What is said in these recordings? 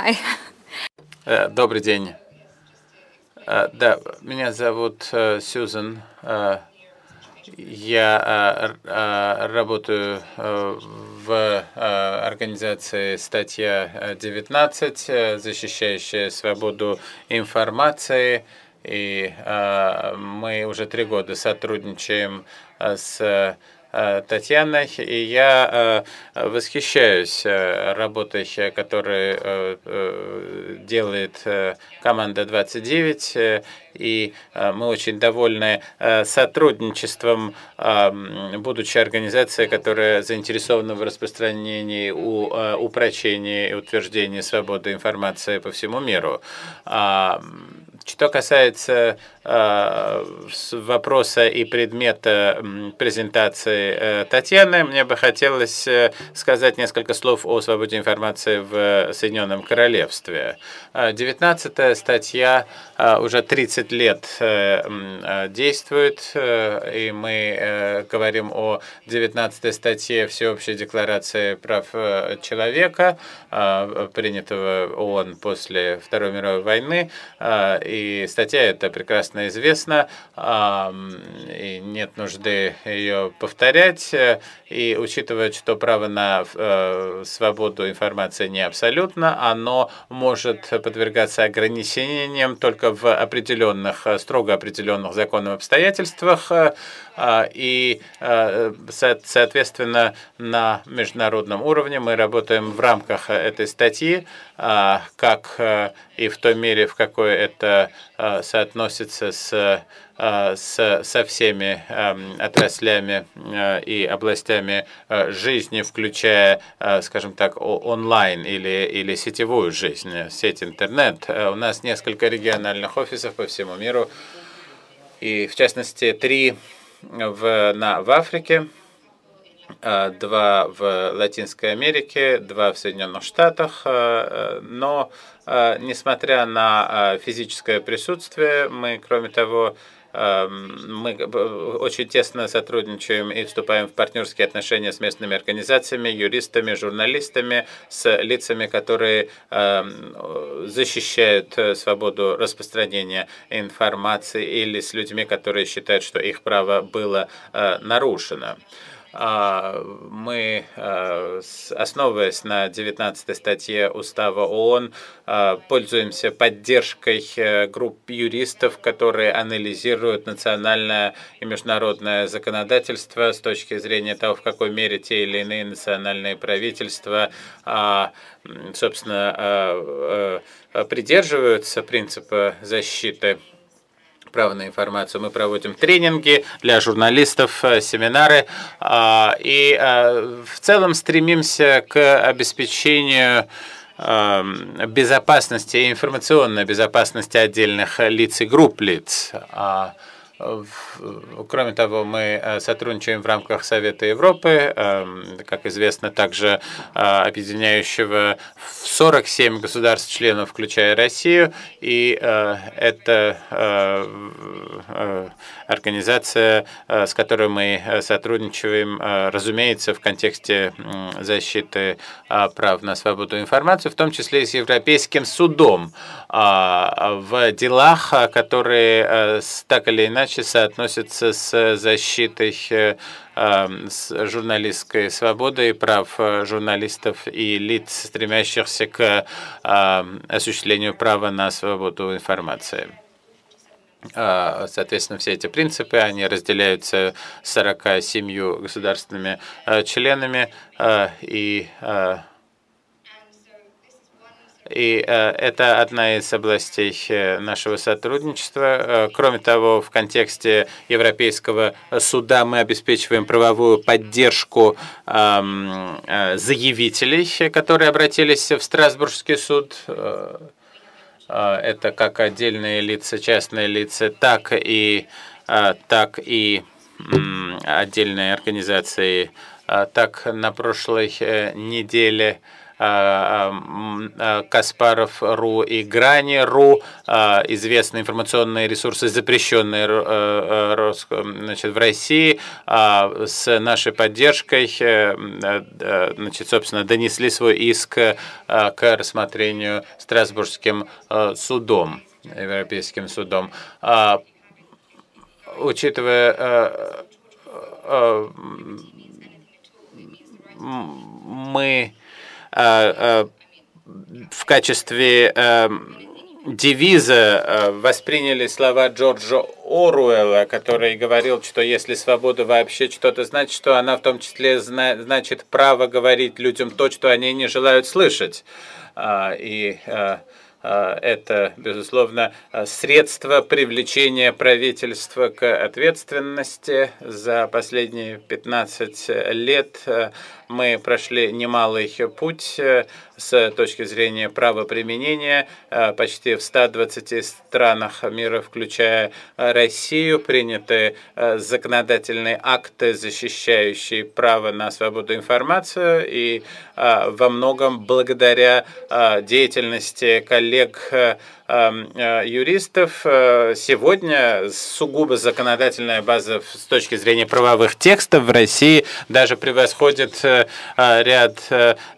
Hi. Э, добрый день. Э, да, меня зовут э, Сьюзен. Я работаю в организации «Статья 19», защищающая свободу информации. И мы уже три года сотрудничаем с Э, Татьяна, и я э, восхищаюсь э, работой, которую делает команда 29, и мы очень довольны сотрудничеством, будучи организацией, которая заинтересована в распространении, у, упрочении и утверждении свободы информации по всему миру. Что касается э, вопроса и предмета презентации э, Татьяны, мне бы хотелось э, сказать несколько слов о свободе информации в Соединенном Королевстве. 19 статья уже 30 лет действует, и мы говорим о 19 статье Всеобщей декларации прав человека, принятого ООН после Второй мировой войны, и и статья эта прекрасно известна, и нет нужды ее повторять. И учитывая, что право на э, свободу информации не абсолютно, оно может подвергаться ограничениям только в определенных, э, строго определенных законных обстоятельствах. Э, а, и, соответственно, на международном уровне мы работаем в рамках этой статьи а, как и в той мере, в какой это а, соотносится с, а, с, со всеми эм, отраслями э, и областями э, жизни, включая, э, скажем так, онлайн или, или сетевую жизнь, сеть интернет. У нас несколько региональных офисов по всему миру, и в частности три в, на, в Африке, Э, два в Латинской Америке, два в Соединенных Штатах, э, э, но несмотря на физическое присутствие, мы, кроме того, эм, мы очень тесно сотрудничаем и вступаем в партнерские отношения с местными организациями, юристами, журналистами, с лицами, которые эм, защищают свободу распространения информации или с людьми, которые считают, что их право было нарушено. А, мы, а, основываясь на 19 статье Устава ООН, а, пользуемся поддержкой э, групп юристов, которые анализируют национальное и международное законодательство с точки зрения того, в какой мере те или иные национальные правительства, собственно, придерживаются принципа защиты право на информацию. Мы проводим тренинги для журналистов, э, семинары а, и э, в целом стремимся к обеспечению эм, безопасности информационной безопасности отдельных лиц и групп лиц. А, Э, кроме того, мы э, сотрудничаем в рамках Совета Европы, эм, как известно, также э, объединяющего 47 государств-членов, включая Россию, и это организация, с которой мы сотрудничаем, разумеется, в контексте защиты прав на свободу информации, в том числе и с Европейским судом а, в делах, которые так или иначе иначе соотносится с э, защитой э, э, с журналистской свободы и прав журналистов и лиц, стремящихся к осуществлению права на свободу информации. А, соответственно, все эти принципы, они разделяются 47 государственными членами и и э, это одна из областей э, нашего сотрудничества. Э, кроме того, в контексте Европейского суда мы обеспечиваем правовую поддержку заявителей, которые обратились в Страсбургский суд это как отдельные лица, частные лица, так и, так и отдельные организации. Так на прошлой неделе а, а, Каспаров.ру и Грани.ру, а, известные информационные ресурсы, запрещенные э, э, значит, в России, с нашей поддержкой, э, значит, собственно, донесли свой иск к рассмотрению Страсбургским судом, Европейским судом. Учитывая мы Э, э, в качестве э, девиза восприняли слова Джорджа Оруэлла, который говорил, что если свобода вообще что-то значит, что она в том числе зна значит право говорить людям то, что они не желают слышать. А, и а, а, это, безусловно, средство привлечения правительства к ответственности. За последние 15 лет мы прошли немалый путь с точки зрения правоприменения почти в 120 странах мира, включая Россию приняты э, законодательные акты, защищающие право на свободу информации, и э, во многом благодаря э, деятельности коллег эм, юристов. Сегодня сугубо законодательная база с точки зрения правовых текстов в России даже превосходит ряд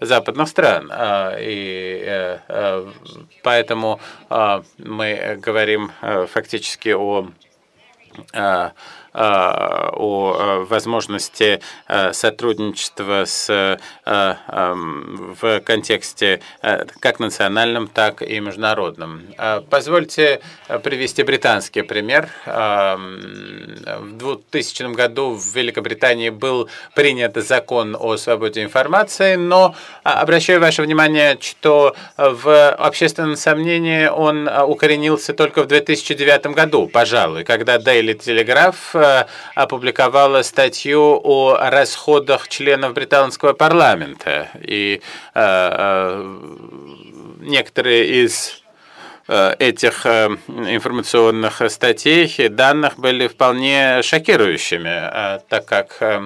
западных стран. И поэтому мы говорим фактически о uh, Э, о э, возможности э, сотрудничества с, эм, в контексте как национальном, так и международном. Позвольте привести британский пример. Эм, в 2000 году в Великобритании был принят закон о свободе информации, но обращаю ваше внимание, что в общественном сомнении он укоренился только в 2009 году, пожалуй, когда Daily Telegraph опубликовала статью о расходах членов британского парламента. И э, э, некоторые из э, этих информационных статей и данных были вполне шокирующими, так как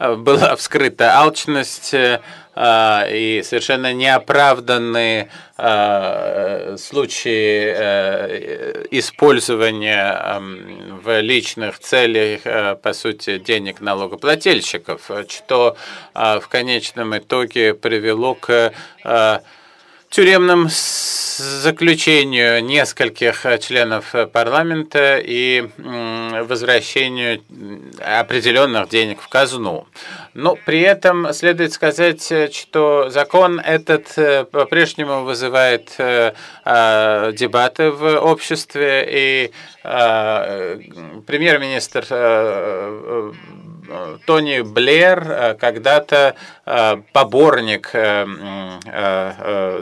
была вскрыта алчность а, и совершенно неоправданные а, случаи э, использования в личных целях, э, по сути, денег налогоплательщиков, что а, в конечном итоге привело к тюремном заключению нескольких э, членов э, парламента и возвращению определенных денег в казну. Но при этом следует сказать, э, что закон этот по-прежнему вызывает дебаты в обществе, и премьер-министр Э, Тони Блер э, когда-то э, поборник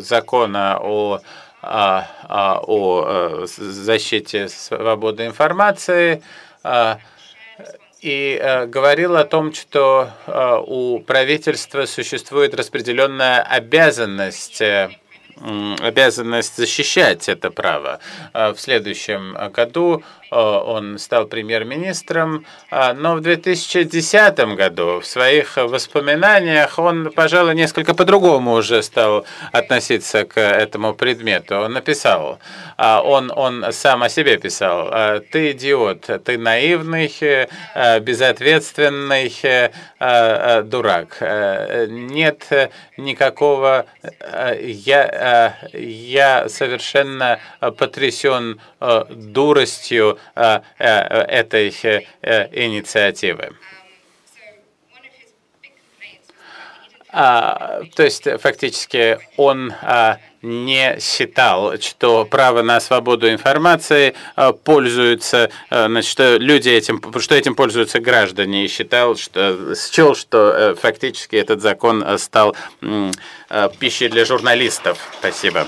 закона о а, а, о защите свободы информации и говорил о том, что у правительства существует распределенная обязанность обязанность защищать это право. В следующем году Э, он стал премьер-министром, а, но в 2010 году в своих воспоминаниях он, пожалуй, несколько по-другому уже стал относиться к этому предмету. Он написал, а, он, он сам о себе писал, «А, «Ты идиот, ты наивный, э, безответственный э, дурак. Нет никакого... Я, я совершенно потрясен дуростью Э, э, этой э, инициативы. А, то есть фактически он а, не считал, что право на свободу информации а, пользуются, а, значит, что люди этим, что этим пользуются граждане, и считал, что счел, что фактически этот закон стал пищей для журналистов. Спасибо.